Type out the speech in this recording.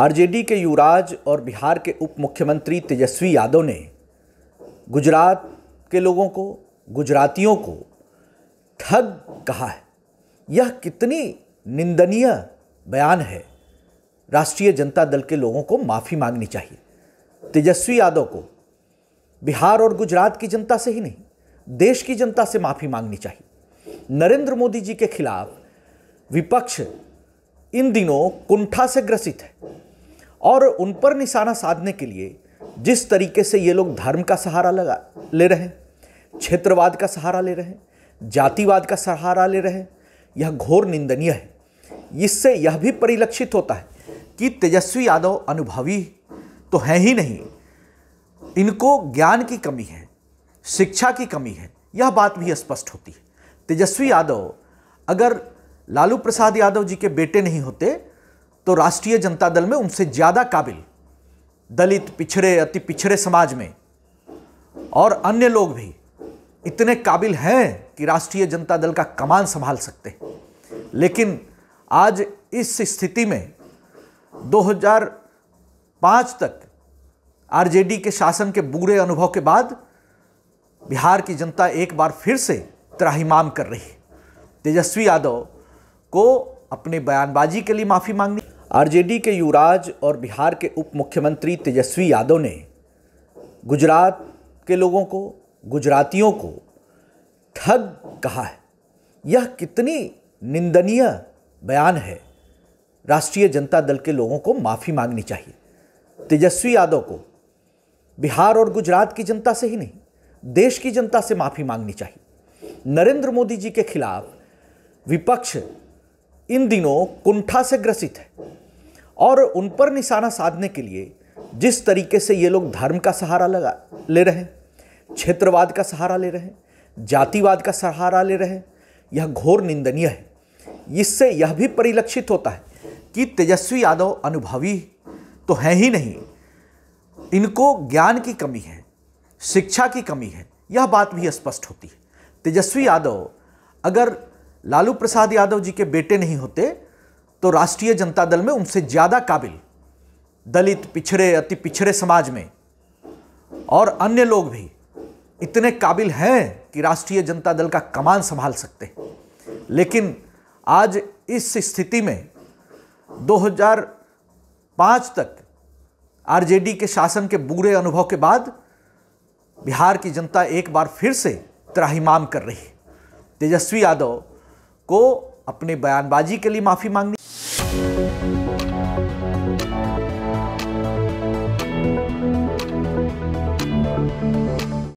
RJD के युवराज और बिहार के उप मुख्यमंत्री तेजस्वी यादव ने गुजरात के लोगों को गुजरातियों को ठग कहा है यह कितनी निंदनीय बयान है राष्ट्रीय जनता दल के लोगों को माफ़ी मांगनी चाहिए तेजस्वी यादव को बिहार और गुजरात की जनता से ही नहीं देश की जनता से माफ़ी मांगनी चाहिए नरेंद्र मोदी जी के खिलाफ विपक्ष इन दिनों कुंठा से ग्रसित है और उन पर निशाना साधने के लिए जिस तरीके से ये लोग धर्म का सहारा लगा ले रहे हैं क्षेत्रवाद का सहारा ले रहे हैं जातिवाद का सहारा ले रहे हैं यह घोर निंदनीय है इससे यह भी परिलक्षित होता है कि तेजस्वी यादव अनुभवी तो हैं ही नहीं इनको ज्ञान की कमी है शिक्षा की कमी है यह बात भी स्पष्ट होती है तेजस्वी यादव अगर लालू प्रसाद यादव जी के बेटे नहीं होते तो राष्ट्रीय जनता दल में उनसे ज़्यादा काबिल दलित पिछड़े अति पिछड़े समाज में और अन्य लोग भी इतने काबिल हैं कि राष्ट्रीय जनता दल का कमान संभाल सकते लेकिन आज इस स्थिति में 2005 तक आरजेडी के शासन के बुरे अनुभव के बाद बिहार की जनता एक बार फिर से त्राहीमाम कर रही तेजस्वी यादव को अपने बयानबाजी के लिए माफ़ी मांगनी आरजेडी के युवराज और बिहार के उप मुख्यमंत्री तेजस्वी यादव ने गुजरात के लोगों को गुजरातियों को ठग कहा है यह कितनी निंदनीय बयान है राष्ट्रीय जनता दल के लोगों को माफ़ी मांगनी चाहिए तेजस्वी यादव को बिहार और गुजरात की जनता से ही नहीं देश की जनता से माफ़ी मांगनी चाहिए नरेंद्र मोदी जी के खिलाफ विपक्ष इन दिनों कुंठा से ग्रसित है और उन पर निशाना साधने के लिए जिस तरीके से ये लोग धर्म का सहारा लगा ले रहे हैं क्षेत्रवाद का सहारा ले रहे हैं जातिवाद का सहारा ले रहे हैं यह घोर निंदनीय है इससे यह भी परिलक्षित होता है कि तेजस्वी यादव अनुभवी तो हैं ही नहीं इनको ज्ञान की कमी है शिक्षा की कमी है यह बात भी स्पष्ट होती है तेजस्वी यादव अगर लालू प्रसाद यादव जी के बेटे नहीं होते तो राष्ट्रीय जनता दल में उनसे ज़्यादा काबिल दलित पिछड़े अति पिछड़े समाज में और अन्य लोग भी इतने काबिल हैं कि राष्ट्रीय जनता दल का कमान संभाल सकते लेकिन आज इस स्थिति में 2005 तक आरजेडी के शासन के बुरे अनुभव के बाद बिहार की जनता एक बार फिर से त्राहीमाम कर रही है तेजस्वी यादव को अपने बयानबाजी के लिए माफ़ी मांगनी